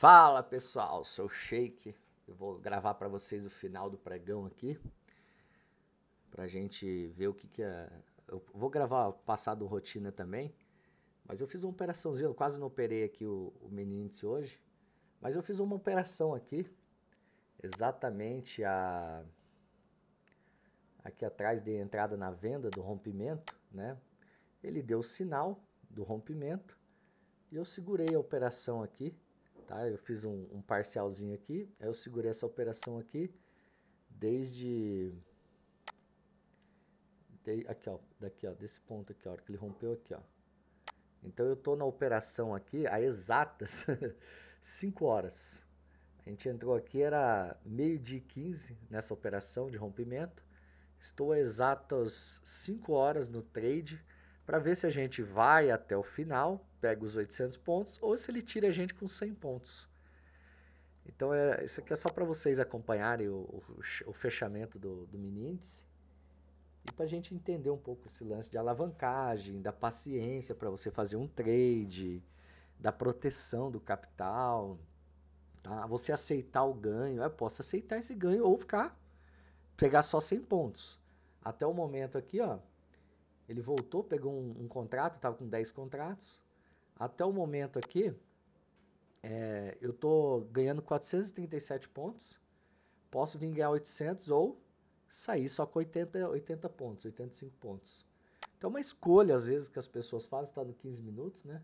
Fala pessoal, sou o Shake. Eu vou gravar para vocês o final do pregão aqui. Pra gente ver o que que é. Eu vou gravar passado rotina também. Mas eu fiz uma operaçãozinha, eu quase não operei aqui o, o meninice hoje. Mas eu fiz uma operação aqui. Exatamente a. Aqui atrás de entrada na venda do rompimento, né? Ele deu o sinal do rompimento. E eu segurei a operação aqui Tá? Eu fiz um, um parcialzinho aqui, aí eu segurei essa operação aqui desde aqui ó, daqui ó, desse ponto aqui, ó, que ele rompeu aqui, ó. Então eu tô na operação aqui a exatas 5 horas. A gente entrou aqui era meio-dia e 15 nessa operação de rompimento. Estou a exatas 5 horas no trade para ver se a gente vai até o final pega os 800 pontos ou se ele tira a gente com 100 pontos. Então, é, isso aqui é só para vocês acompanharem o, o, o fechamento do, do mini índice e para a gente entender um pouco esse lance de alavancagem, da paciência para você fazer um trade, da proteção do capital, tá? você aceitar o ganho. Eu posso aceitar esse ganho ou ficar, pegar só 100 pontos. Até o momento aqui, ó, ele voltou, pegou um, um contrato, estava com 10 contratos, até o momento aqui, é, eu estou ganhando 437 pontos. Posso vir ganhar 800 ou sair só com 80, 80 pontos, 85 pontos. Então, é uma escolha, às vezes, que as pessoas fazem. Está no 15 minutos, né?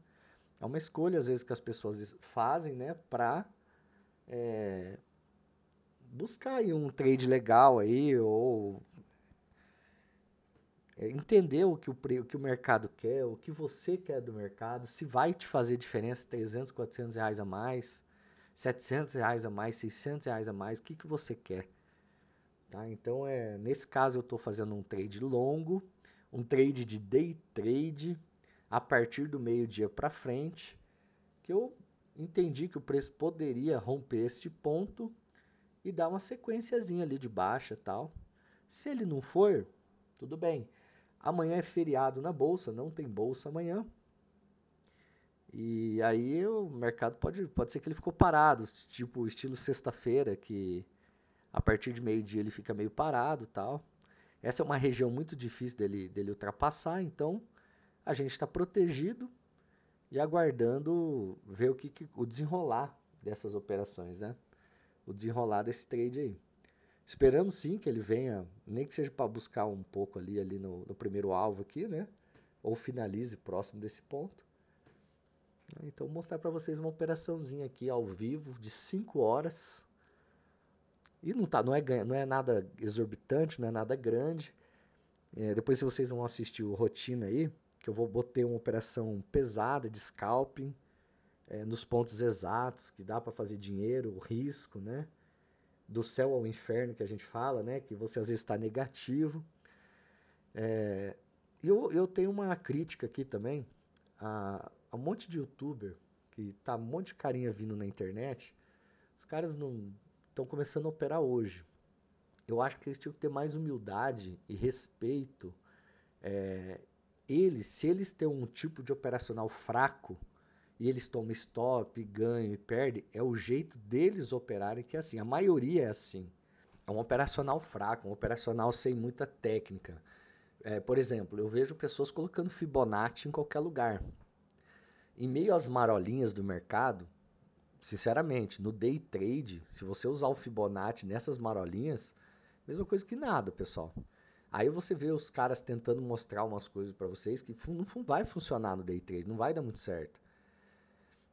É uma escolha, às vezes, que as pessoas fazem, né? Para é, buscar aí um trade legal aí ou é, entender o que o, o que o mercado quer, o que você quer do mercado, se vai te fazer diferença 300, 400 reais a mais, 700 reais a mais, 600 reais a mais, o que, que você quer. Tá? Então, é, nesse caso, eu estou fazendo um trade longo, um trade de day trade, a partir do meio-dia para frente, que eu entendi que o preço poderia romper este ponto e dar uma sequenciazinha ali de baixa tal. Se ele não for, tudo bem. Amanhã é feriado na bolsa, não tem bolsa amanhã. E aí o mercado pode, pode ser que ele ficou parado, tipo estilo sexta-feira, que a partir de meio-dia ele fica meio parado tal. Essa é uma região muito difícil dele, dele ultrapassar, então a gente está protegido e aguardando ver o que, que o desenrolar dessas operações, né? O desenrolar desse trade aí. Esperamos sim que ele venha, nem que seja para buscar um pouco ali, ali no, no, primeiro alvo aqui, né? Ou finalize próximo desse ponto. Então, vou mostrar para vocês uma operaçãozinha aqui ao vivo de 5 horas. E não, tá, não, é, não é nada exorbitante, não é nada grande. É, depois, se vocês vão assistir o Rotina aí, que eu vou botar uma operação pesada de scalping é, nos pontos exatos, que dá para fazer dinheiro, o risco, né? do céu ao inferno que a gente fala, né? Que você às vezes está negativo. É, eu, eu tenho uma crítica aqui também a, a um monte de youtuber que tá um monte de carinha vindo na internet. Os caras não estão começando a operar hoje. Eu acho que eles tinham que ter mais humildade e respeito. É, eles, se eles têm um tipo de operacional fraco, e eles tomam stop, ganham e perdem, é o jeito deles operarem que é assim. A maioria é assim. É um operacional fraco, um operacional sem muita técnica. É, por exemplo, eu vejo pessoas colocando Fibonacci em qualquer lugar. Em meio às marolinhas do mercado, sinceramente, no day trade, se você usar o Fibonacci nessas marolinhas, mesma coisa que nada, pessoal. Aí você vê os caras tentando mostrar umas coisas para vocês que não vai funcionar no day trade, não vai dar muito certo.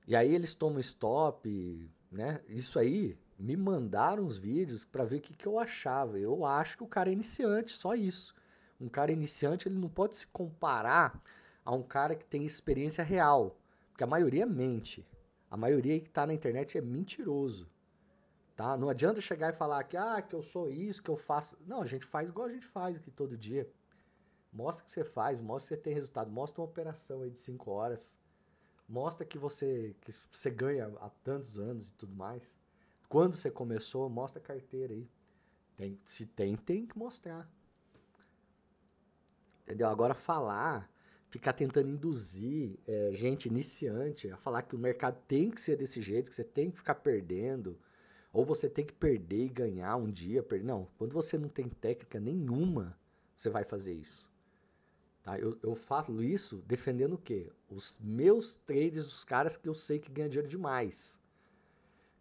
E aí eles tomam stop, né? Isso aí me mandaram os vídeos para ver o que, que eu achava. Eu acho que o cara é iniciante, só isso. Um cara iniciante, ele não pode se comparar a um cara que tem experiência real, porque a maioria mente. A maioria que tá na internet é mentiroso. Tá? Não adianta chegar e falar que ah, que eu sou isso, que eu faço. Não, a gente faz igual a gente faz aqui todo dia. Mostra que você faz, mostra que você tem resultado, mostra uma operação aí de 5 horas mostra que você, que você ganha há tantos anos e tudo mais. Quando você começou, mostra a carteira aí. Tem, se tem, tem que mostrar. Entendeu? Agora falar, ficar tentando induzir é, gente iniciante a falar que o mercado tem que ser desse jeito, que você tem que ficar perdendo, ou você tem que perder e ganhar um dia. Per... Não, quando você não tem técnica nenhuma, você vai fazer isso. Tá? Eu, eu faço isso defendendo o quê? Os meus trades, os caras que eu sei que ganham dinheiro demais.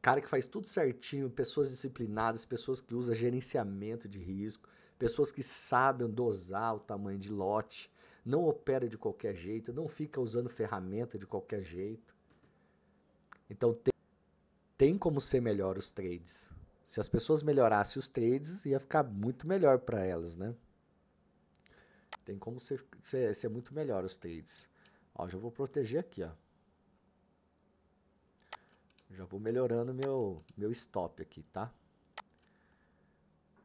Cara que faz tudo certinho, pessoas disciplinadas, pessoas que usam gerenciamento de risco, pessoas que sabem dosar o tamanho de lote, não opera de qualquer jeito, não fica usando ferramenta de qualquer jeito. Então tem, tem como ser melhor os trades. Se as pessoas melhorassem os trades, ia ficar muito melhor para elas, né? Tem como ser, ser, ser muito melhor os trades. Ó, já vou proteger aqui, ó. Já vou melhorando meu, meu stop aqui, tá?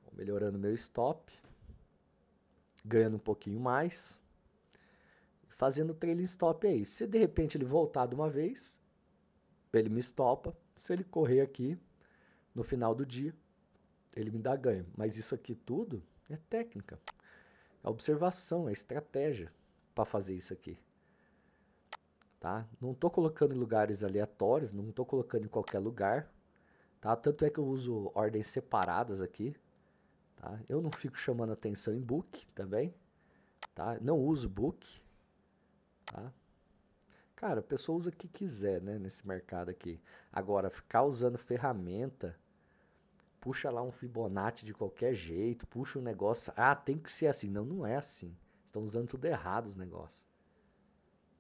Vou melhorando meu stop. Ganhando um pouquinho mais. Fazendo trailing stop aí. Se de repente ele voltar de uma vez, ele me stopa. Se ele correr aqui no final do dia, ele me dá ganho. Mas isso aqui tudo é técnica observação, a estratégia para fazer isso aqui. Tá? Não estou colocando em lugares aleatórios, não estou colocando em qualquer lugar. Tá? Tanto é que eu uso ordens separadas aqui. Tá? Eu não fico chamando atenção em book também. Tá? Não uso book. Tá? Cara, a pessoa usa o que quiser né, nesse mercado aqui. Agora, ficar usando ferramenta puxa lá um Fibonacci de qualquer jeito, puxa um negócio. Ah, tem que ser assim. Não, não é assim. Estão usando tudo errado os negócios.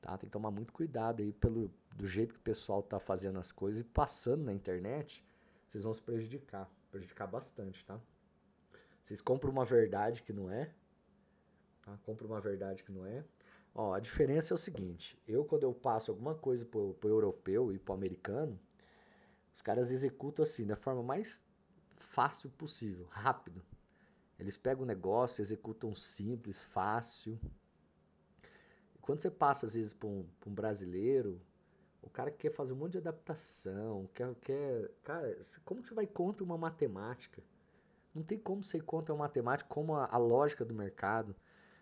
Tá? Tem que tomar muito cuidado aí pelo, do jeito que o pessoal tá fazendo as coisas e passando na internet. Vocês vão se prejudicar. Prejudicar bastante, tá? Vocês compram uma verdade que não é. Tá? Compram uma verdade que não é. Ó, a diferença é o seguinte: eu, quando eu passo alguma coisa pro, pro europeu e pro americano, os caras executam assim, da forma mais fácil possível, rápido. Eles pegam o negócio, executam simples, fácil. E quando você passa, às vezes, para um, um, brasileiro, o cara quer fazer um monte de adaptação, quer. quer cara, como você vai contra uma matemática? Não tem como você contra uma matemática, como a, a lógica do mercado.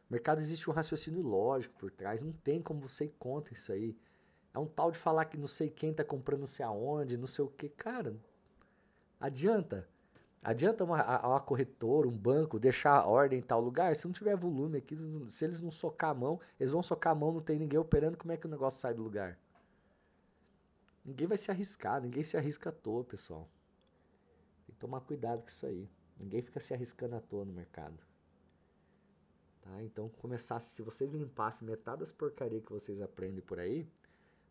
mercado existe um raciocínio lógico por trás, não tem como você ir contra isso aí. É um tal de falar que não sei quem está comprando não sei aonde, não sei o que. Cara, adianta. Adianta uma, uma corretora, um banco, deixar a ordem em tal lugar? Se não tiver volume aqui, se eles não socar a mão, eles vão socar a mão, não tem ninguém operando, como é que o negócio sai do lugar? Ninguém vai se arriscar, ninguém se arrisca à toa, pessoal. Tem que tomar cuidado com isso aí. Ninguém fica se arriscando à toa no mercado. Tá? Então, começasse, se vocês limpassem metade das porcarias que vocês aprendem por aí,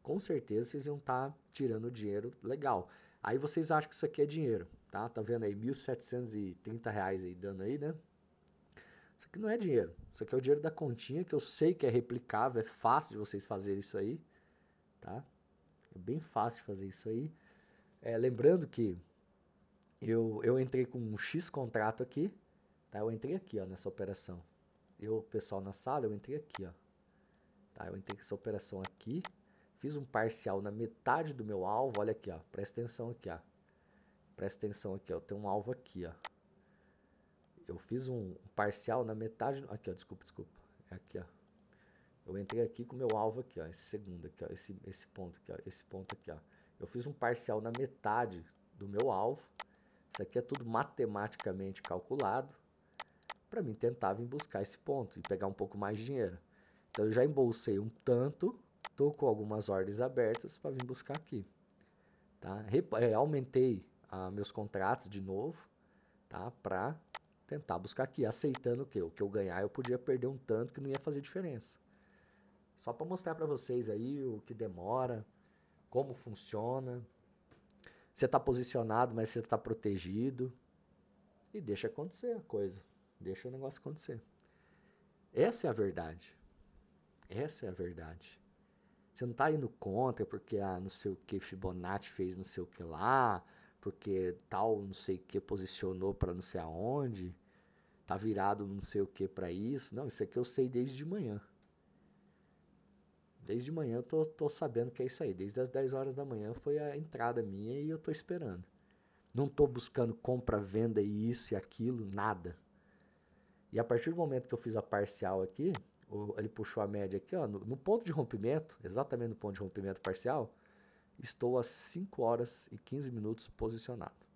com certeza vocês iam estar tá tirando dinheiro legal. Aí vocês acham que isso aqui é dinheiro. Tá, tá vendo aí, R$ 1.730 reais aí dando aí, né? Isso aqui não é dinheiro. Isso aqui é o dinheiro da continha, que eu sei que é replicável, é fácil de vocês fazerem isso aí, tá? É bem fácil de fazer isso aí. É, lembrando que eu, eu entrei com um X contrato aqui, tá? Eu entrei aqui, ó, nessa operação. Eu, pessoal, na sala, eu entrei aqui, ó. Tá? Eu entrei com essa operação aqui, fiz um parcial na metade do meu alvo, olha aqui, ó. Presta atenção aqui, ó. Presta atenção aqui, ó. Tem um alvo aqui, ó. Eu fiz um parcial na metade... Aqui, ó. Desculpa, desculpa. É aqui, ó. Eu entrei aqui com o meu alvo aqui, ó. Esse segundo aqui, ó. Esse, esse ponto aqui, ó. Esse ponto aqui, ó. Eu fiz um parcial na metade do meu alvo. Isso aqui é tudo matematicamente calculado. Para mim tentar vir buscar esse ponto e pegar um pouco mais de dinheiro. Então eu já embolsei um tanto. tô com algumas ordens abertas para vir buscar aqui. Tá? Re é, aumentei a, meus contratos de novo, tá? Para tentar buscar aqui, aceitando que o que eu ganhar eu podia perder um tanto que não ia fazer diferença. Só para mostrar para vocês aí o que demora, como funciona. Você está posicionado, mas você está protegido. E deixa acontecer a coisa. Deixa o negócio acontecer. Essa é a verdade. Essa é a verdade. Você não está indo contra porque ah, não sei o que Fibonacci fez não sei o que lá, porque tal não sei o que posicionou para não sei aonde, tá virado não sei o que para isso. Não, isso aqui eu sei desde de manhã. Desde de manhã eu tô, tô sabendo que é isso aí. Desde as 10 horas da manhã foi a entrada minha e eu tô esperando. Não tô buscando compra, venda e isso e aquilo, nada. E a partir do momento que eu fiz a parcial aqui, ele puxou a média aqui, ó, no, no ponto de rompimento, exatamente no ponto de rompimento parcial, Estou às 5 horas e 15 minutos posicionado.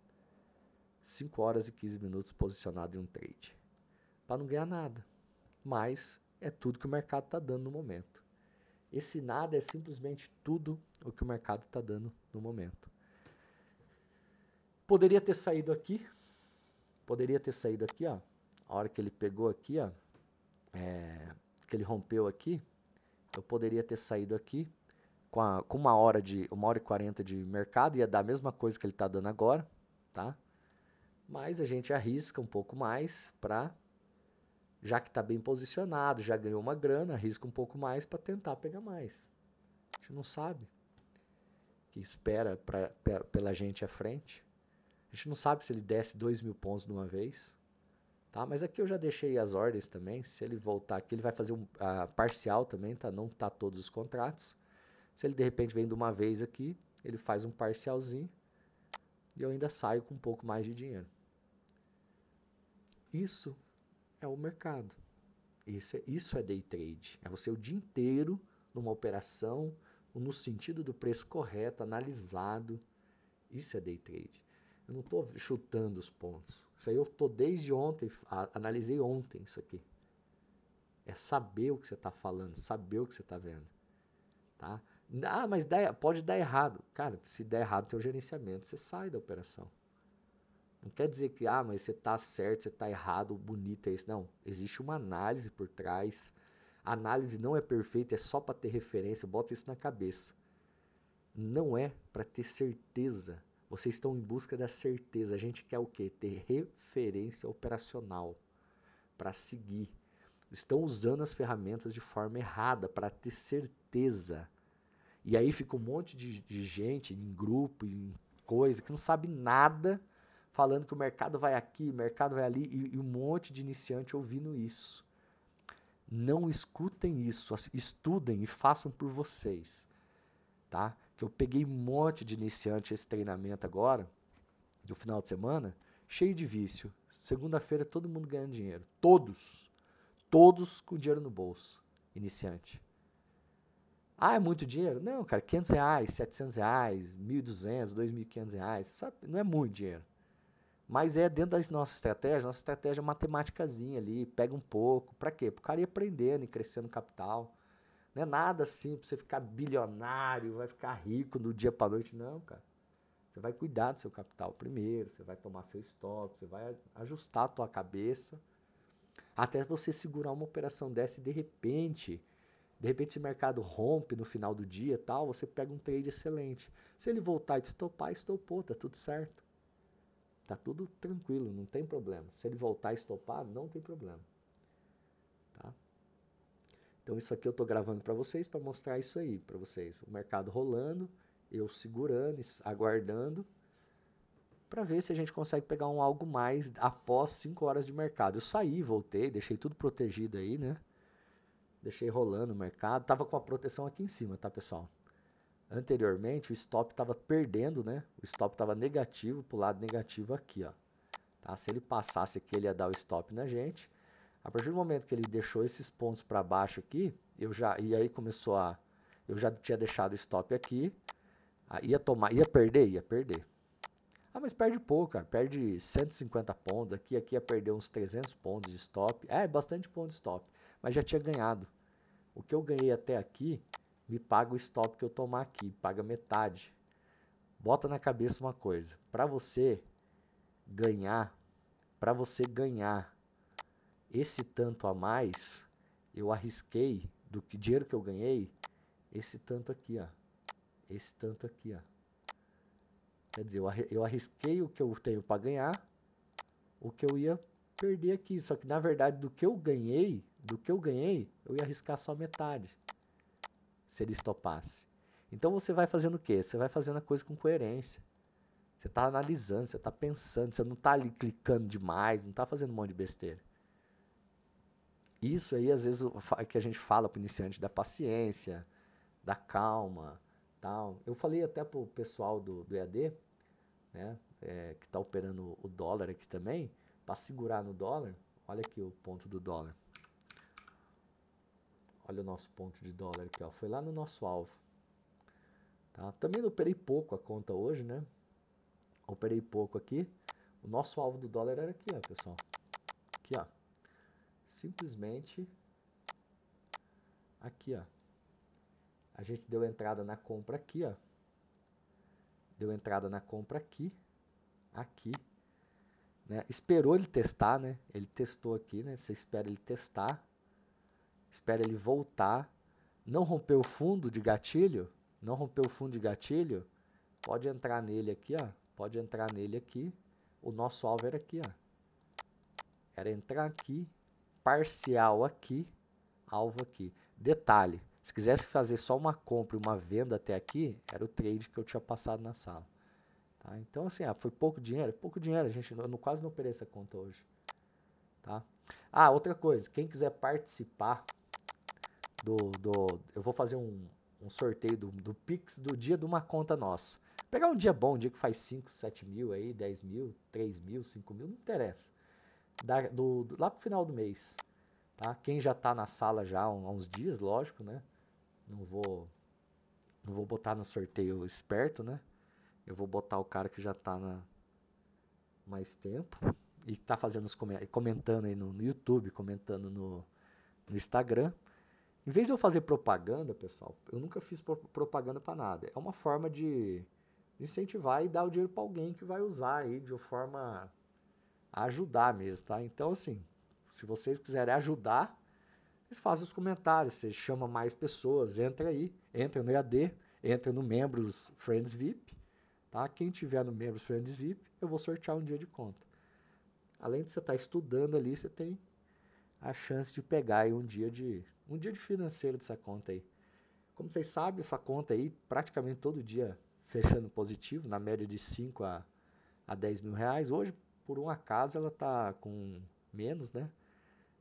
5 horas e 15 minutos posicionado em um trade. Para não ganhar nada. Mas é tudo que o mercado está dando no momento. Esse nada é simplesmente tudo o que o mercado está dando no momento. Poderia ter saído aqui. Poderia ter saído aqui, ó. A hora que ele pegou aqui, ó. É, que ele rompeu aqui. Eu poderia ter saído aqui com, a, com uma hora de uma hora e quarenta de mercado ia dar a mesma coisa que ele está dando agora, tá? Mas a gente arrisca um pouco mais para já que está bem posicionado, já ganhou uma grana, arrisca um pouco mais para tentar pegar mais. A gente não sabe o que espera pra, pela gente à frente. A gente não sabe se ele desce dois mil pontos de uma vez. Tá? Mas aqui eu já deixei as ordens também. Se ele voltar aqui, ele vai fazer um uh, parcial também, tá? Não tá todos os contratos. Se ele de repente vem de uma vez aqui, ele faz um parcialzinho e eu ainda saio com um pouco mais de dinheiro. Isso é o mercado. Isso é, isso é day trade. É você o dia inteiro numa operação, no sentido do preço correto, analisado. Isso é day trade. Eu não estou chutando os pontos. Isso aí eu estou desde ontem, a, analisei ontem isso aqui. É saber o que você está falando, saber o que você está vendo. Tá? Ah, mas dá, pode dar errado. Cara, se der errado teu gerenciamento, você sai da operação. Não quer dizer que, ah, mas você está certo, você está errado, bonito é isso. Não, existe uma análise por trás. A análise não é perfeita, é só para ter referência, bota isso na cabeça. Não é para ter certeza. Vocês estão em busca da certeza. A gente quer o quê? Ter referência operacional para seguir. Estão usando as ferramentas de forma errada para ter certeza. E aí fica um monte de, de gente em grupo, em coisa, que não sabe nada, falando que o mercado vai aqui, o mercado vai ali, e, e um monte de iniciante ouvindo isso. Não escutem isso, estudem e façam por vocês. Tá? Que eu peguei um monte de iniciante esse treinamento agora, do final de semana, cheio de vício. Segunda-feira todo mundo ganhando dinheiro. Todos. Todos com dinheiro no bolso. Iniciante. Ah, é muito dinheiro? Não, cara, 500 reais, 700 reais, 1.200, 2.500 reais, sabe? Não é muito dinheiro. Mas é dentro da nossa estratégia, nossa estratégia é matemáticazinha ali, pega um pouco. Para quê? Para o cara ir aprendendo e crescendo capital. Não é nada assim para você ficar bilionário, vai ficar rico do dia para noite. Não, cara. Você vai cuidar do seu capital primeiro, você vai tomar seu stop, você vai ajustar a tua cabeça. Até você segurar uma operação dessa e de repente de repente, se o mercado rompe no final do dia tal, você pega um trade excelente. Se ele voltar e estopar, estopou, tá tudo certo. Tá tudo tranquilo, não tem problema. Se ele voltar e estopar, não tem problema. Tá? Então isso aqui eu estou gravando para vocês para mostrar isso aí para vocês. O mercado rolando, eu segurando, aguardando para ver se a gente consegue pegar um algo mais após 5 horas de mercado. Eu saí, voltei, deixei tudo protegido aí, né? Deixei rolando o mercado. Tava com a proteção aqui em cima, tá, pessoal? Anteriormente, o stop tava perdendo, né? O stop tava negativo, pro lado negativo aqui, ó. Tá? Se ele passasse aqui, ele ia dar o stop na gente. A partir do momento que ele deixou esses pontos para baixo aqui, eu já e aí começou a eu já tinha deixado o stop aqui. Ah, ia tomar, ia perder, ia perder. Ah, mas perde pouco, cara. Perde 150 pontos. Aqui, aqui ia perder uns 300 pontos de stop. É, bastante ponto de stop mas já tinha ganhado. O que eu ganhei até aqui, me paga o stop que eu tomar aqui, paga metade. Bota na cabeça uma coisa, para você ganhar, para você ganhar esse tanto a mais, eu arrisquei do que dinheiro que eu ganhei, esse tanto aqui, ó. Esse tanto aqui, ó. Quer dizer, eu arrisquei o que eu tenho para ganhar, o que eu ia perder aqui. Só que na verdade, do que eu ganhei, do que eu ganhei, eu ia arriscar só metade, se ele estopasse. Então você vai fazendo o quê? Você vai fazendo a coisa com coerência. Você está analisando, você está pensando, você não está ali clicando demais, não está fazendo um monte de besteira. Isso aí, às vezes, que a gente fala para o iniciante da paciência, da calma, tal. Eu falei até para o pessoal do, do EAD, né, é, que está operando o dólar aqui também, para segurar no dólar, olha aqui o ponto do dólar. Olha o nosso ponto de dólar aqui, ó. Foi lá no nosso alvo. Tá? Também operei pouco a conta hoje, né? Operei pouco aqui. O nosso alvo do dólar era aqui, ó, pessoal. Aqui, ó. Simplesmente aqui, ó. A gente deu entrada na compra aqui, ó. Deu entrada na compra aqui, aqui, né? Esperou ele testar, né? Ele testou aqui, né? Você espera ele testar espera ele voltar, não rompeu o fundo de gatilho, não rompeu o fundo de gatilho, pode entrar nele aqui, ó, pode entrar nele aqui, o nosso alvo era aqui, ó. Era entrar aqui, parcial aqui, alvo aqui. Detalhe, se quisesse fazer só uma compra e uma venda até aqui, era o trade que eu tinha passado na sala. Tá? Então, assim, ah, foi pouco dinheiro, pouco dinheiro, a gente, eu não, quase não operei essa conta hoje. Tá? Ah, outra coisa, quem quiser participar do, do eu vou fazer um, um sorteio do, do Pix do dia de uma conta nossa. Pegar um dia bom, um dia que faz 5, 7 mil aí, 10 mil, 3 mil, 5 mil, não interessa. Da, do, do, lá pro final do mês. Tá? Quem já tá na sala já há uns dias, lógico, né? Não vou não vou botar no sorteio esperto, né? Eu vou botar o cara que já tá na mais tempo e tá fazendo os comentando aí no, no YouTube, comentando no, no Instagram. Em vez de eu fazer propaganda, pessoal, eu nunca fiz propaganda para nada. É uma forma de incentivar e dar o dinheiro para alguém que vai usar aí de uma forma a ajudar mesmo, tá? Então, assim, se vocês quiserem ajudar, vocês fazem os comentários, você chama mais pessoas, entra aí, entra no EAD, entra no Membros Friends VIP, tá? Quem tiver no Membros Friends VIP, eu vou sortear um dia de conta. Além de você estar tá estudando ali, você tem a chance de pegar aí um dia de um dia de financeiro dessa conta aí. Como vocês sabem, essa conta aí praticamente todo dia fechando positivo, na média de 5 a, a 10 mil reais. Hoje, por um acaso, ela está com menos, né?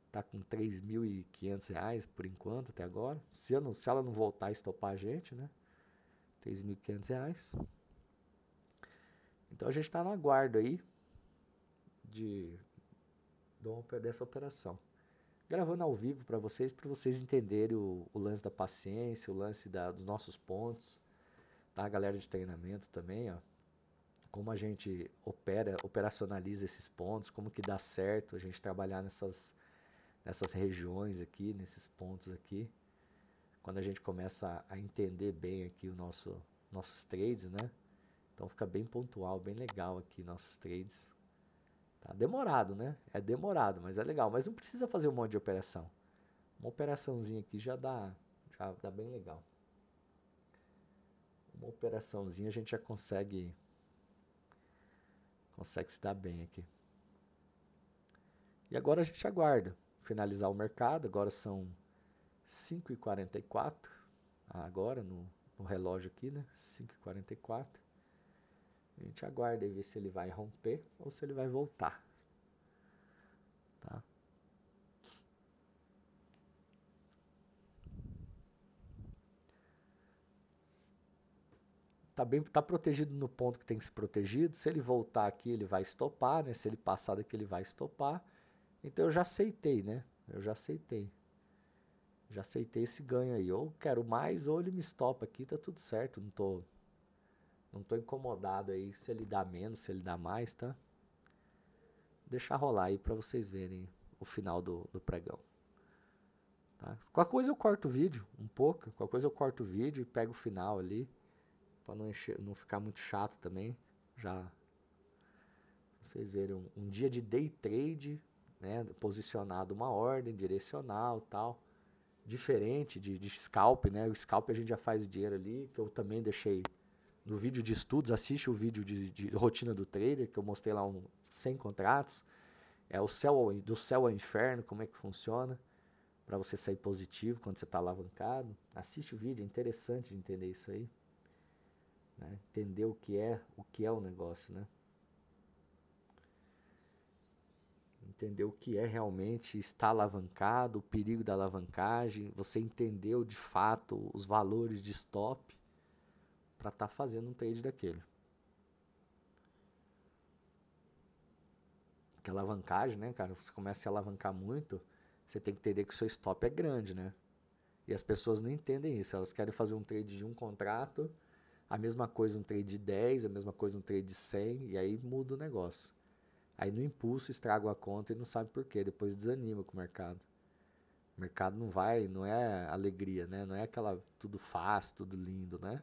está com 3.500 reais por enquanto, até agora. Se, eu não, se ela não voltar a estopar a gente, né? 3.500 reais. Então a gente está no aguardo aí de, dessa operação gravando ao vivo para vocês, para vocês entenderem o, o, lance da paciência, o lance da, dos nossos pontos, tá? A galera de treinamento também, ó. Como a gente opera, operacionaliza esses pontos, como que dá certo a gente trabalhar nessas, nessas regiões aqui, nesses pontos aqui. Quando a gente começa a, a entender bem aqui o nosso, nossos trades, né? Então fica bem pontual, bem legal aqui nossos trades. Tá demorado, né? É demorado, mas é legal. Mas não precisa fazer um monte de operação. Uma operaçãozinha aqui já dá, já dá bem legal. Uma operaçãozinha a gente já consegue consegue se dar bem aqui. E agora a gente aguarda finalizar o mercado. Agora são 5h44. Agora no, no relógio aqui, né? 5h44. A gente aguarda e vê se ele vai romper ou se ele vai voltar. Tá? Tá, bem, tá protegido no ponto que tem que ser protegido. Se ele voltar aqui, ele vai estopar, né? Se ele passar daqui, ele vai estopar. Então eu já aceitei, né? Eu já aceitei. Já aceitei esse ganho aí. Ou quero mais, ou ele me estopa aqui, tá tudo certo. Não tô não tô incomodado aí se ele dá menos, se ele dá mais, tá? Deixar rolar aí para vocês verem o final do, do pregão. Tá? Qualquer coisa eu corto o vídeo um pouco. Qualquer coisa eu corto o vídeo e pego o final ali. Pra não, encher, não ficar muito chato também. Já. Vocês verem um, um dia de day trade, né? Posicionado uma ordem direcional tal. Diferente de, de scalp, né? O scalp a gente já faz o dinheiro ali, que eu também deixei no vídeo de estudos, assiste o vídeo de, de rotina do trader, que eu mostrei lá um 100 contratos. É o céu ao, do céu ao inferno, como é que funciona, para você sair positivo quando você está alavancado. Assiste o vídeo, é interessante entender isso aí. Né? Entender o que é, o que é o negócio, né? Entender o que é realmente estar alavancado, o perigo da alavancagem, você entendeu de fato os valores de stop para estar tá fazendo um trade daquele. Aquela alavancagem, né, cara? Você começa a se alavancar muito, você tem que entender que o seu stop é grande, né? E as pessoas não entendem isso. Elas querem fazer um trade de um contrato, a mesma coisa um trade de 10, a mesma coisa um trade de 100, e aí muda o negócio. Aí no impulso estraga a conta e não sabe por quê, depois desanima com o mercado. O mercado não vai, não é alegria, né? Não é aquela tudo fácil, tudo lindo, né?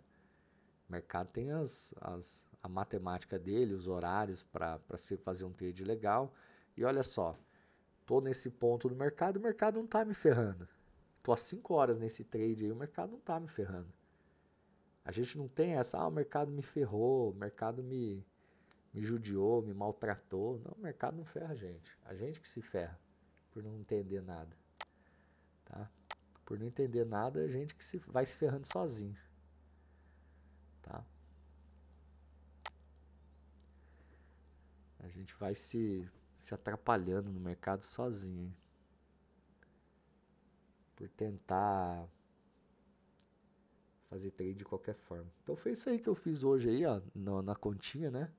O mercado tem as, as, a matemática dele, os horários para se fazer um trade legal. E olha só, tô nesse ponto do mercado, o mercado não tá me ferrando. Tô há 5 horas nesse trade aí, o mercado não tá me ferrando. A gente não tem essa, ah, o mercado me ferrou, o mercado me, me judiou, me maltratou. Não, o mercado não ferra a gente. A gente que se ferra por não entender nada. Tá? Por não entender nada, a gente que se vai se ferrando sozinho tá? A gente vai se, se atrapalhando no mercado sozinho. Por tentar fazer trade de qualquer forma. Então foi isso aí que eu fiz hoje aí, ó, no, na continha, né?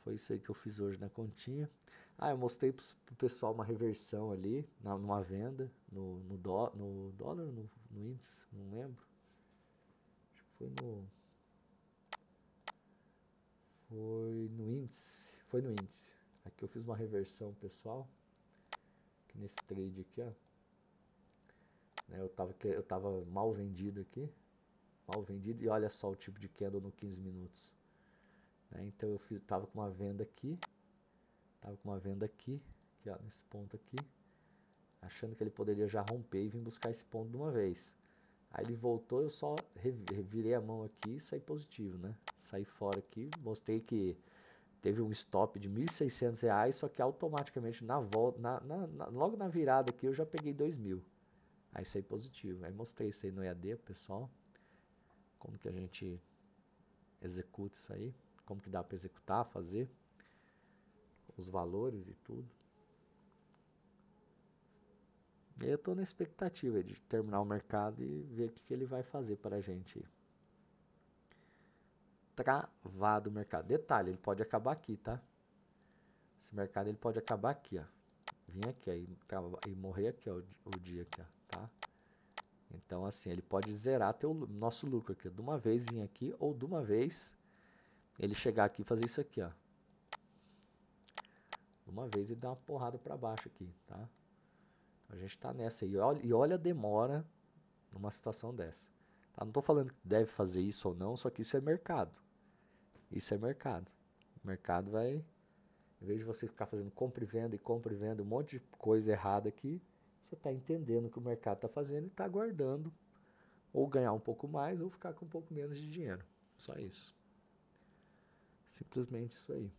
Foi isso aí que eu fiz hoje na continha. Ah, eu mostrei pro, pro pessoal uma reversão ali, na, numa venda, no, no, do, no dólar, no, no índice, não lembro. Acho que foi no foi no índice. Foi no índice. Aqui eu fiz uma reversão pessoal. Aqui nesse trade aqui, ó. Né, eu, tava, eu tava mal vendido aqui. Mal vendido. E olha só o tipo de queda no 15 minutos. Né. então eu fiz, tava com uma venda aqui. Tava com uma venda aqui. aqui ó, nesse ponto aqui. Achando que ele poderia já romper e vir buscar esse ponto de uma vez. Aí ele voltou, eu só revirei a mão aqui e saí positivo, né? Saí fora aqui, mostrei que teve um stop de R$ 1.600, só que automaticamente na volta, na, na, na, logo na virada aqui eu já peguei R$ 2.000. Aí saí positivo. Aí mostrei isso aí no EAD, pessoal. Como que a gente executa isso aí? Como que dá para executar, fazer os valores e tudo. Eu estou na expectativa de terminar o mercado e ver o que, que ele vai fazer para a gente. Travado o mercado. Detalhe, ele pode acabar aqui, tá? Esse mercado ele pode acabar aqui, ó. Vim aqui ó, e, e morrer aqui ó, o, o dia aqui, ó, tá? Então, assim, ele pode zerar teu, nosso lucro aqui. De uma vez vir aqui ou de uma vez ele chegar aqui e fazer isso aqui, ó. De uma vez ele dá uma porrada para baixo aqui, tá? A gente está nessa. E olha, e olha a demora numa situação dessa. Tá? Não estou falando que deve fazer isso ou não, só que isso é mercado. Isso é mercado. O mercado vai. Em vez de você ficar fazendo compra e venda e compra e venda, um monte de coisa errada aqui, você está entendendo o que o mercado está fazendo e está aguardando ou ganhar um pouco mais ou ficar com um pouco menos de dinheiro. Só isso. Simplesmente isso aí.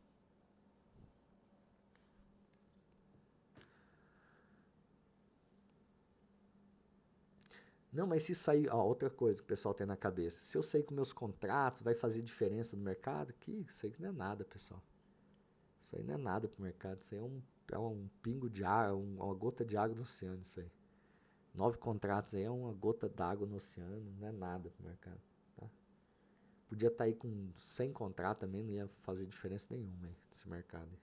Não, mas se sair. Ó, outra coisa que o pessoal tem na cabeça. Se eu sei com meus contratos, vai fazer diferença no mercado? Que isso aí não é nada, pessoal. Isso aí não é nada pro mercado. Isso aí é um, é um pingo de água, é um, é uma gota de água no oceano, isso aí. Nove contratos aí é uma gota d'água no oceano, não é nada pro mercado. Tá? Podia estar tá aí com 100 contratos também, não ia fazer diferença nenhuma aí nesse mercado. Aí.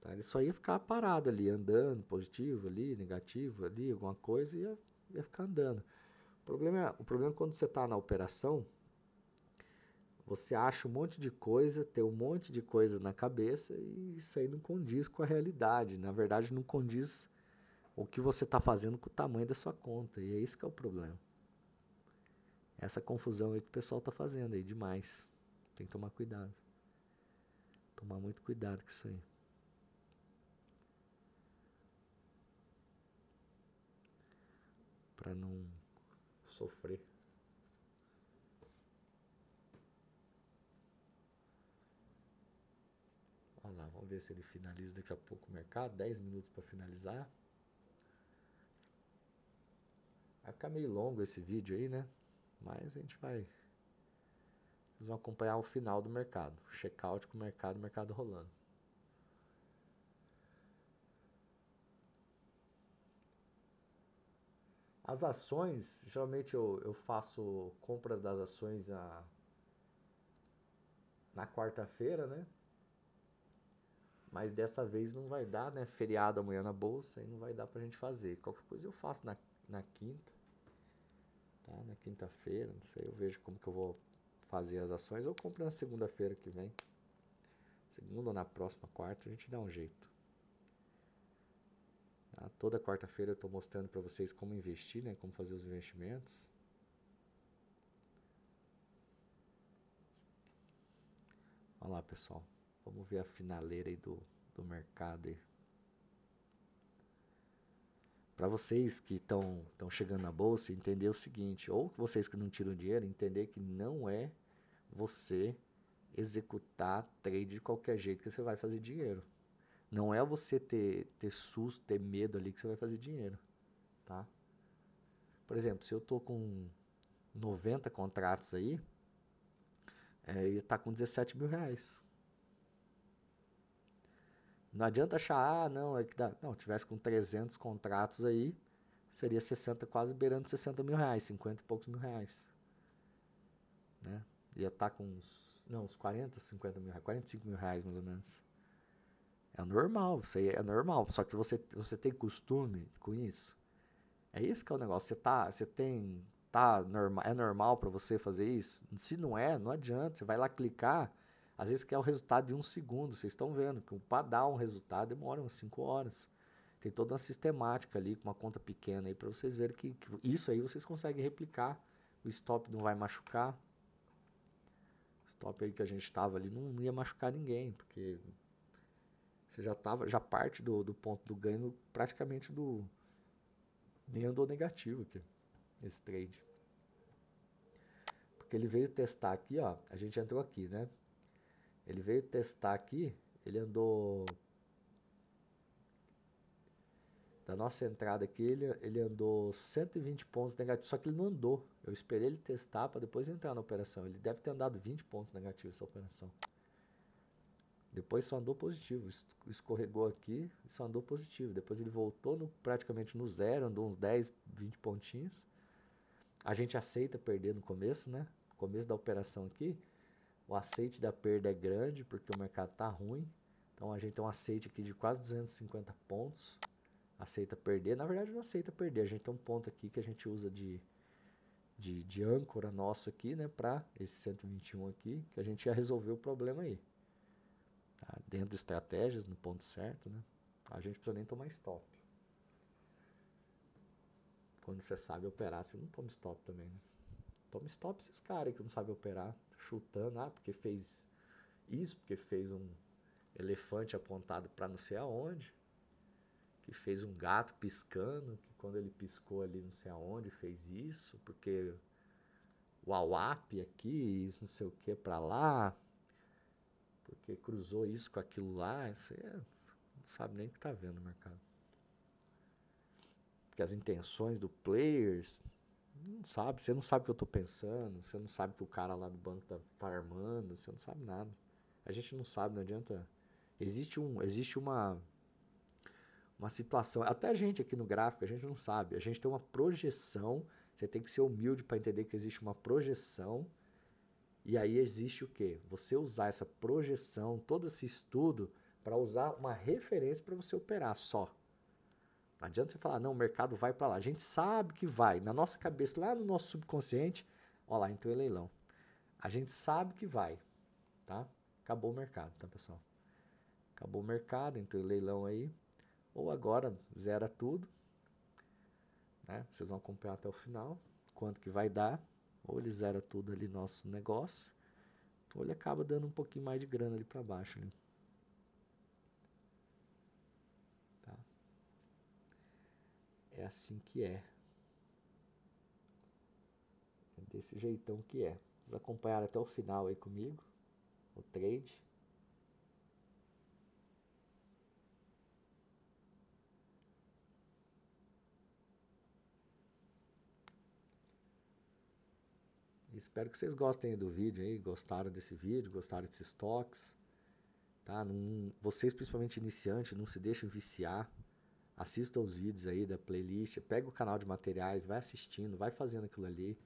Tá? Ele só ia ficar parado ali, andando, positivo ali, negativo ali, alguma coisa, ia ia ficar andando. O problema é, o problema é quando você está na operação, você acha um monte de coisa, tem um monte de coisa na cabeça e isso aí não condiz com a realidade. Na verdade, não condiz o que você está fazendo com o tamanho da sua conta. E é isso que é o problema. Essa confusão aí que o pessoal está fazendo aí demais. Tem que tomar cuidado. Tomar muito cuidado com isso aí. para não sofrer. Olha lá, vamos ver se ele finaliza daqui a pouco o mercado. 10 minutos para finalizar. Vai ficar meio longo esse vídeo aí, né? Mas a gente vai. Vocês vão acompanhar o final do mercado. Check-out com o mercado, mercado rolando. As ações, geralmente eu, eu faço compras das ações na, na quarta-feira, né? Mas dessa vez não vai dar, né? Feriado amanhã na bolsa e não vai dar pra gente fazer. Qualquer coisa eu faço na, na quinta, tá? Na quinta-feira, não sei, eu vejo como que eu vou fazer as ações. Eu compro na segunda-feira que vem. Segunda ou na próxima quarta, a gente dá um jeito. Ah, toda quarta-feira eu estou mostrando para vocês como investir, né? como fazer os investimentos. Olha lá, pessoal. Vamos ver a finaleira aí do, do mercado. Para vocês que estão chegando na bolsa, entender o seguinte: ou vocês que não tiram dinheiro, entender que não é você executar trade de qualquer jeito que você vai fazer dinheiro. Não é você ter, ter susto, ter medo ali que você vai fazer dinheiro, tá? Por exemplo, se eu tô com 90 contratos aí, é, e tá com 17 mil reais. Não adianta achar, ah, não, é que dá. Não, tivesse com 300 contratos aí, seria 60, quase beirando 60 mil reais, 50 e poucos mil reais. Né? Ia estar tá com uns, não, uns 40, 50 mil reais, 45 mil reais mais ou menos. É normal, isso aí é normal. Só que você, você tem costume com isso. É isso que é o negócio. Você tá, você tem, tá normal, é normal para você fazer isso? Se não é, não adianta. Você vai lá clicar, às vezes quer o resultado de um segundo. Vocês estão vendo que para dar um resultado demora umas 5 horas. Tem toda uma sistemática ali com uma conta pequena aí para vocês verem que, que isso aí vocês conseguem replicar. O stop não vai machucar. O Stop aí que a gente estava ali não ia machucar ninguém, porque você já tava, já parte do, do ponto do ganho praticamente do nem andou negativo aqui esse trade. Porque ele veio testar aqui, ó, a gente entrou aqui, né? Ele veio testar aqui, ele andou da nossa entrada aqui, ele, ele andou 120 pontos negativos, só que ele não andou. Eu esperei ele testar para depois entrar na operação. Ele deve ter andado 20 pontos negativos essa operação. Depois só andou positivo, escorregou aqui e só andou positivo. Depois ele voltou no, praticamente no zero, andou uns 10, 20 pontinhos. A gente aceita perder no começo, né? No começo da operação aqui, o aceite da perda é grande porque o mercado tá ruim. Então a gente tem um aceite aqui de quase 250 pontos. Aceita perder. Na verdade, não aceita perder. A gente tem um ponto aqui que a gente usa de, de, de âncora nosso aqui, né? Para esse 121 aqui, que a gente ia resolver o problema aí. Tá? Dentro de estratégias, no ponto certo, né? a gente precisa nem tomar stop. Quando você sabe operar, você não toma stop também. Né? Toma stop esses caras que não sabem operar, chutando, ah, porque fez isso, porque fez um elefante apontado para não sei aonde, que fez um gato piscando, que quando ele piscou ali não sei aonde fez isso, porque o AWAP aqui, isso não sei o que para lá, porque cruzou isso com aquilo lá, você é, não sabe nem o que está vendo no mercado. Porque as intenções do player, não sabe, você não sabe o que eu estou pensando, você não sabe o que o cara lá do banco está tá armando, você não sabe nada. A gente não sabe, não adianta. Existe, um, existe uma, uma situação, até a gente aqui no gráfico, a gente não sabe, a gente tem uma projeção, você tem que ser humilde para entender que existe uma projeção e aí existe o que? Você usar essa projeção, todo esse estudo, para usar uma referência para você operar só. Não adianta você falar, não, o mercado vai para lá. A gente sabe que vai. Na nossa cabeça, lá no nosso subconsciente, olha lá, então é leilão. A gente sabe que vai, tá? Acabou o mercado, tá, pessoal? Acabou o mercado, então é leilão aí. Ou agora, zera tudo. Né? Vocês vão acompanhar até o final, quanto que vai dar. Ou ele zera tudo ali nosso negócio, ou ele acaba dando um pouquinho mais de grana ali para baixo. Ali. Né? Tá? É assim que é. É desse jeitão que é. Vocês acompanharam até o final aí comigo, o trade. Espero que vocês gostem do vídeo aí, gostaram desse vídeo, gostaram desses toques. Tá? Não, vocês, principalmente iniciantes, não se deixem viciar. Assistam os vídeos aí da playlist, pega o canal de materiais, vai assistindo, vai fazendo aquilo ali.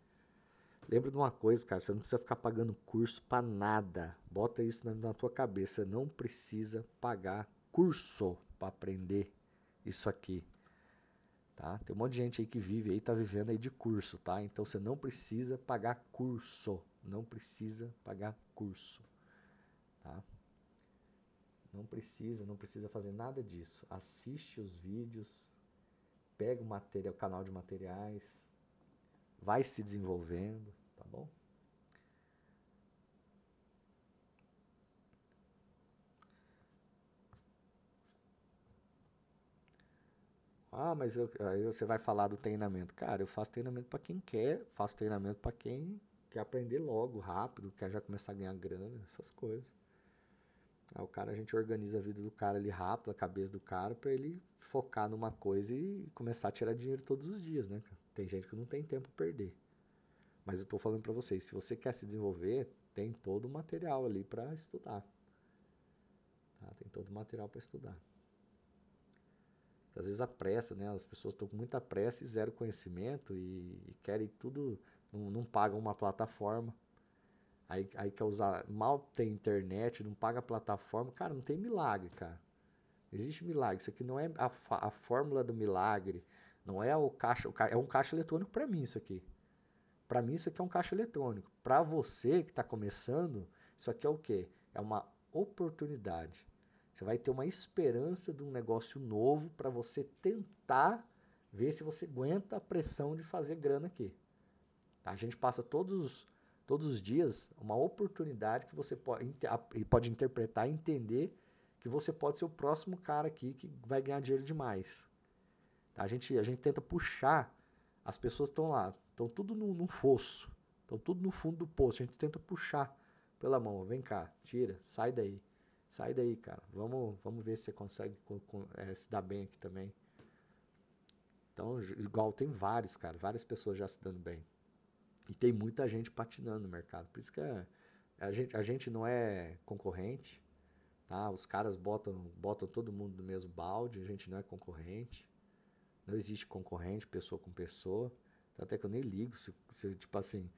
Lembra de uma coisa, cara, você não precisa ficar pagando curso para nada. Bota isso na, na tua cabeça, você não precisa pagar curso para aprender isso aqui tá? Tem um monte de gente aí que vive aí, tá vivendo aí de curso, tá? Então você não precisa pagar curso, não precisa pagar curso, tá? Não precisa, não precisa fazer nada disso. Assiste os vídeos, pega o material, o canal de materiais, vai se desenvolvendo. Ah, mas eu, aí você vai falar do treinamento. Cara, eu faço treinamento para quem quer, faço treinamento para quem quer aprender logo, rápido, quer já começar a ganhar grana, essas coisas. Aí o cara, a gente organiza a vida do cara ali rápido, a cabeça do cara, para ele focar numa coisa e começar a tirar dinheiro todos os dias, né? Tem gente que não tem tempo a perder. Mas eu tô falando para vocês, se você quer se desenvolver, tem todo o material ali para estudar. Tá? Tem todo o material para estudar às vezes a pressa, né? As pessoas estão com muita pressa e zero conhecimento e, e querem tudo, não, não, pagam uma plataforma. Aí, aí quer usar, mal tem internet, não paga a plataforma. Cara, não tem milagre, cara. Existe milagre. Isso aqui não é a, a fórmula do milagre. Não é o caixa, o ca, é um caixa eletrônico para mim isso aqui. Para mim isso aqui é um caixa eletrônico. Para você que está começando, isso aqui é o quê? É uma oportunidade. Você vai ter uma esperança de um negócio novo para você tentar ver se você aguenta a pressão de fazer grana aqui. Tá? A gente passa todos, todos os dias uma oportunidade que você pode, pode interpretar e entender que você pode ser o próximo cara aqui que vai ganhar dinheiro demais. Tá? A, gente, a gente tenta puxar, as pessoas estão lá, estão tudo num, no fosso, estão tudo no fundo do poço. A gente tenta puxar pela mão, vem cá, tira, sai daí. Sai daí, cara. Vamos, vamos ver se você consegue com, com, é, se dar bem aqui também. Então, igual tem vários, cara, várias pessoas já se dando bem. E tem muita gente patinando no mercado. Por isso que é, a, a gente, a gente não é concorrente, tá? Os caras botam, botam todo mundo no mesmo balde, a gente não é concorrente. Não existe concorrente, pessoa com pessoa. Então, até que eu nem ligo se, se tipo assim,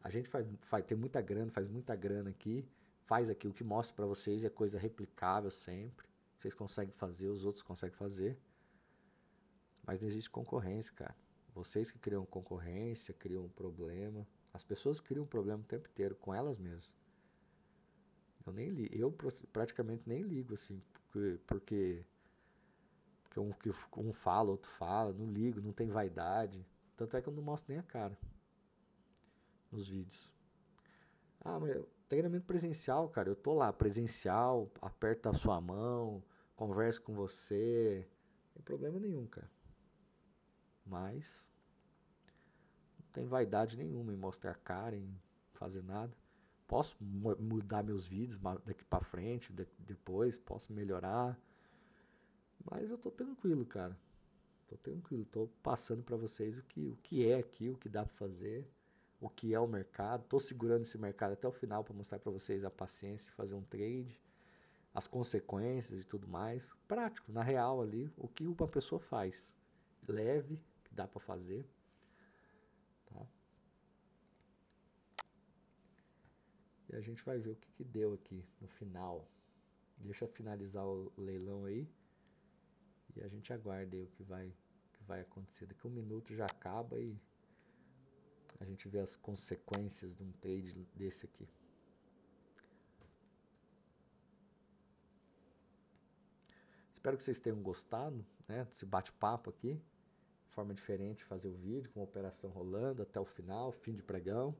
a gente faz, faz tem muita grana, faz muita grana aqui faz aqui. O que mostra para vocês é coisa replicável sempre. Vocês conseguem fazer, os outros conseguem fazer. Mas não existe concorrência, cara. Vocês que criam concorrência, criam um problema. As pessoas criam um problema o tempo inteiro com elas mesmas. Eu nem li, eu praticamente nem ligo assim, porque, porque um, que um fala, outro fala, não ligo, não tem vaidade. Tanto é que eu não mostro nem a cara nos vídeos. Ah, mas Treinamento presencial, cara, eu tô lá, presencial, aperto a sua mão, converso com você, não tem problema nenhum, cara. Mas não tem vaidade nenhuma em mostrar cara, em fazer nada. Posso mudar meus vídeos daqui para frente, depois, posso melhorar. Mas eu tô tranquilo, cara. Tô tranquilo, tô passando para vocês o que, o que é aqui, o que dá para fazer o que é o mercado. Estou segurando esse mercado até o final para mostrar para vocês a paciência de fazer um trade, as consequências e tudo mais. Prático, na real ali, o que uma pessoa faz. Leve, que dá para fazer. Tá? E a gente vai ver o que, que deu aqui no final. Deixa eu finalizar o leilão aí. E a gente aguarda aí o que vai, o que vai acontecer. Daqui um minuto já acaba e a gente vê as consequências de um trade desse aqui. Espero que vocês tenham gostado né, desse bate-papo aqui. Forma diferente de fazer o vídeo, com a operação rolando até o final, fim de pregão.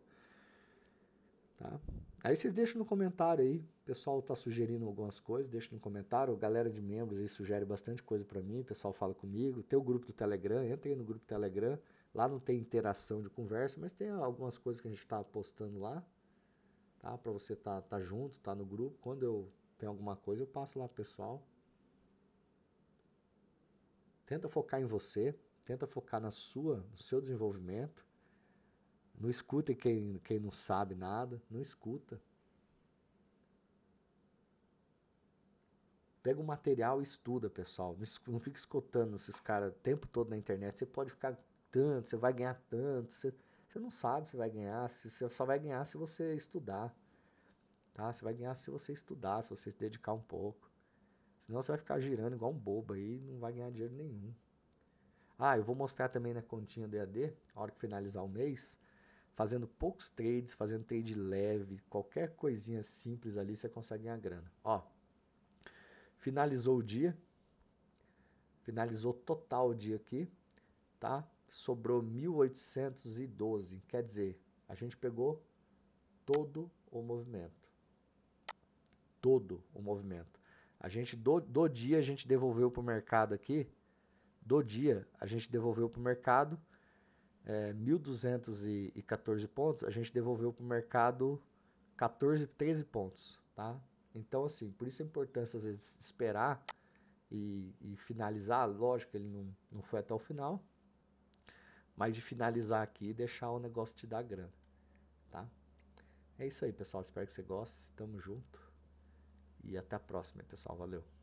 Tá? Aí vocês deixam no comentário aí. O pessoal tá sugerindo algumas coisas, deixa no comentário. A galera de membros aí sugere bastante coisa para mim, o pessoal fala comigo. Tem o grupo do Telegram, entra aí no grupo do Telegram. Lá não tem interação de conversa, mas tem algumas coisas que a gente está postando lá, tá? Para você tá, tá junto, tá no grupo. Quando eu tenho alguma coisa, eu passo lá, pessoal. Tenta focar em você, tenta focar na sua, no seu desenvolvimento. Não escuta quem, quem não sabe nada, não escuta. Pega o material e estuda, pessoal. Não, não fica escutando esses caras o tempo todo na internet. Você pode ficar tanto, você vai ganhar tanto. Você, você não sabe se vai ganhar, se, você só vai ganhar se você estudar. Tá? Você vai ganhar se você estudar, se você se dedicar um pouco. Senão você vai ficar girando igual um bobo aí e não vai ganhar dinheiro nenhum. Ah, eu vou mostrar também na continha do EAD, a hora que finalizar o mês, fazendo poucos trades, fazendo trade leve, qualquer coisinha simples ali você consegue ganhar grana. Ó, finalizou o dia, finalizou total o dia aqui, tá? sobrou 1812. Quer dizer, a gente pegou todo o movimento. Todo o movimento. A gente do, do dia a gente devolveu para o mercado aqui. Do dia a gente devolveu para o mercado é, eh, 1.214 pontos. A gente devolveu para o mercado 14, 13 pontos, tá? Então assim, por isso é importante às vezes esperar e, e finalizar. Lógico, ele não, não foi até o final mas de finalizar aqui e deixar o negócio te dar grana, tá? É isso aí, pessoal. Espero que você goste. Tamo junto. E até a próxima, pessoal. Valeu.